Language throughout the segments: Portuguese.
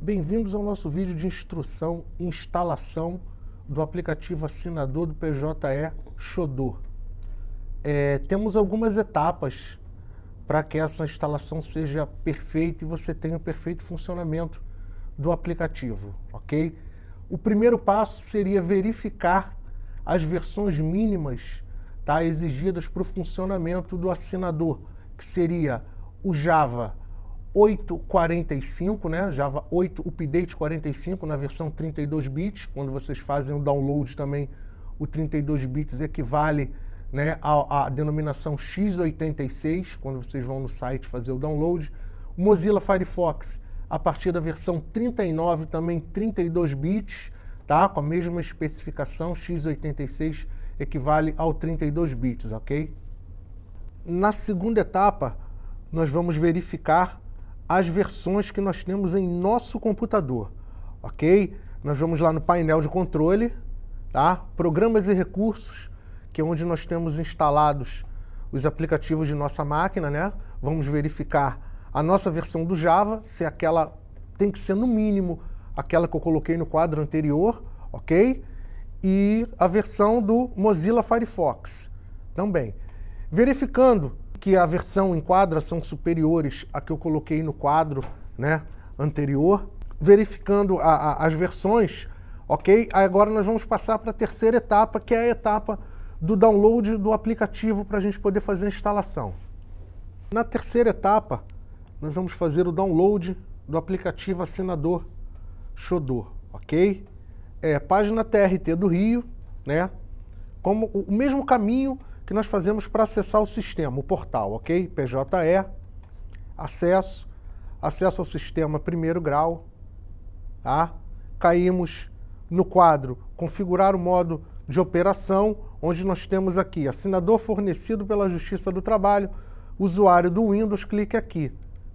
Bem-vindos ao nosso vídeo de instrução e instalação do aplicativo assinador do PJE Xodô. É, temos algumas etapas para que essa instalação seja perfeita e você tenha o um perfeito funcionamento do aplicativo, ok? O primeiro passo seria verificar as versões mínimas tá, exigidas para o funcionamento do assinador, que seria o Java 8.45, né? Java 8 Update 45 na versão 32 bits. Quando vocês fazem o download também, o 32 bits equivale né, à, à denominação x86, quando vocês vão no site fazer o download. Mozilla Firefox, a partir da versão 39, também 32 bits, tá? com a mesma especificação, x86 equivale ao 32 bits, ok? Na segunda etapa, nós vamos verificar as versões que nós temos em nosso computador, ok? Nós vamos lá no painel de controle, tá? Programas e recursos, que é onde nós temos instalados os aplicativos de nossa máquina, né? Vamos verificar a nossa versão do Java, se aquela tem que ser no mínimo aquela que eu coloquei no quadro anterior, ok? E a versão do Mozilla Firefox também. Verificando que a versão em quadra são superiores à que eu coloquei no quadro né, anterior. Verificando a, a, as versões, ok? Agora nós vamos passar para a terceira etapa, que é a etapa do download do aplicativo para a gente poder fazer a instalação. Na terceira etapa, nós vamos fazer o download do aplicativo assinador Xodor, ok? É, página TRT do Rio, né? Como o mesmo caminho que nós fazemos para acessar o sistema, o portal, ok? PJE, acesso, acesso ao sistema primeiro grau, tá? Caímos no quadro configurar o modo de operação, onde nós temos aqui assinador fornecido pela Justiça do Trabalho, usuário do Windows, clique aqui.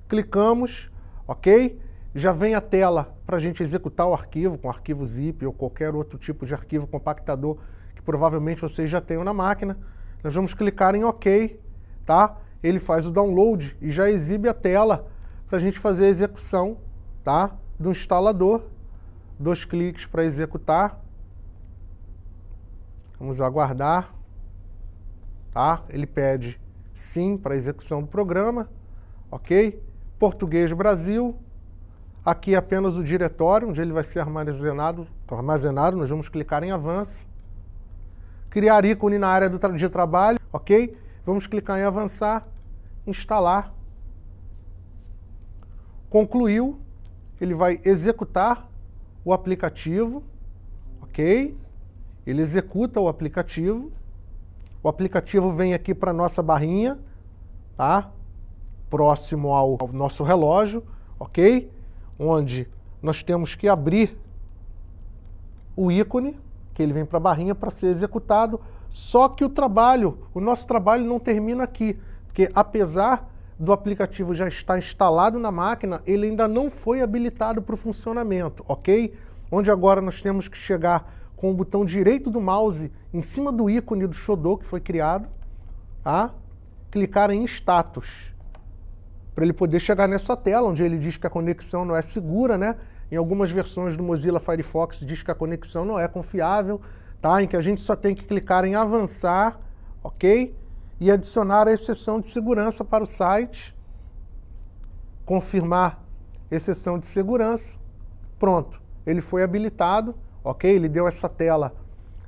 Clicamos, ok? Já vem a tela para a gente executar o arquivo com arquivo zip ou qualquer outro tipo de arquivo compactador que provavelmente vocês já tenham na máquina. Nós vamos clicar em OK, tá? Ele faz o download e já exibe a tela para a gente fazer a execução, tá? Do instalador. Dois cliques para executar. Vamos aguardar, tá? Ele pede sim para execução do programa, ok? Português Brasil. Aqui é apenas o diretório onde ele vai ser armazenado. Armazenado, nós vamos clicar em avanço criar ícone na área de trabalho, ok? Vamos clicar em avançar, instalar. Concluiu, ele vai executar o aplicativo, ok? Ele executa o aplicativo. O aplicativo vem aqui para a nossa barrinha, tá? Próximo ao, ao nosso relógio, ok? Onde nós temos que abrir o ícone, que ele vem para a Barrinha para ser executado. Só que o trabalho, o nosso trabalho não termina aqui, porque apesar do aplicativo já estar instalado na máquina, ele ainda não foi habilitado para o funcionamento, ok? Onde agora nós temos que chegar com o botão direito do mouse em cima do ícone do Shodô que foi criado, tá? clicar em status, para ele poder chegar nessa tela onde ele diz que a conexão não é segura, né? Em algumas versões do Mozilla Firefox diz que a conexão não é confiável, tá? Em que a gente só tem que clicar em avançar, ok? E adicionar a exceção de segurança para o site, confirmar exceção de segurança, pronto. Ele foi habilitado, ok? Ele deu essa tela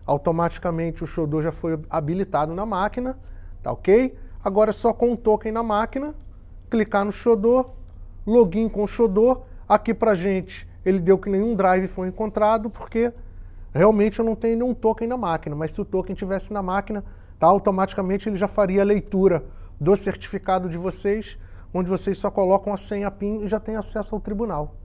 automaticamente o Shodo já foi habilitado na máquina, tá ok? Agora é só com o um token na máquina, clicar no Shodo, login com o Shodo, aqui para gente ele deu que nenhum drive foi encontrado, porque realmente eu não tenho nenhum token na máquina, mas se o token tivesse na máquina, tá, automaticamente ele já faria a leitura do certificado de vocês, onde vocês só colocam a senha PIN e já tem acesso ao tribunal.